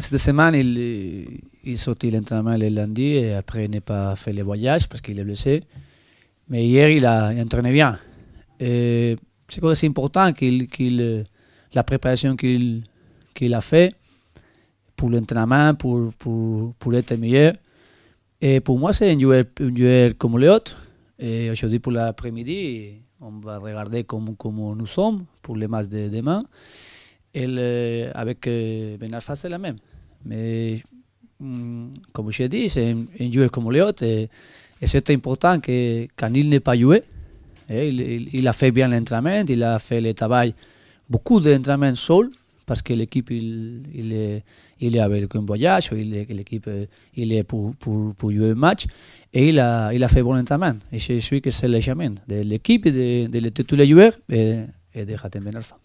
cette semaine, il, il sortit l'entraînement le lundi et après il n'a pas fait les voyages parce qu'il est blessé. Mais hier, il a entraîné bien. c'est c'est important qu'il, la préparation qu'il, qu'il a fait pour l'entraînement, pour, pour, pour, être meilleur. Et pour moi, c'est un joueur, comme les autres. Et aujourd'hui, pour l'après-midi, on va regarder comment nous sommes pour les matchs de demain. Eh, avec Ben Alpha, c'est la même. Mais mm, comme je dit, c'est un, joueur comme les autres. Eh, et, c'est important que quand il n'est pas joué, il, eh, a fait bien l'entraînement, il a fait le travail, beaucoup d'entraînement seul, parce que l'équipe, il, il, est, il est avec un voyage, l'équipe, il est pour, pour, jouer un match, et il a, il a fait bon entraînement. Et je suis que c'est le de l'équipe, de, de, de, tous les joueurs et, de Hatem Ben Alpha.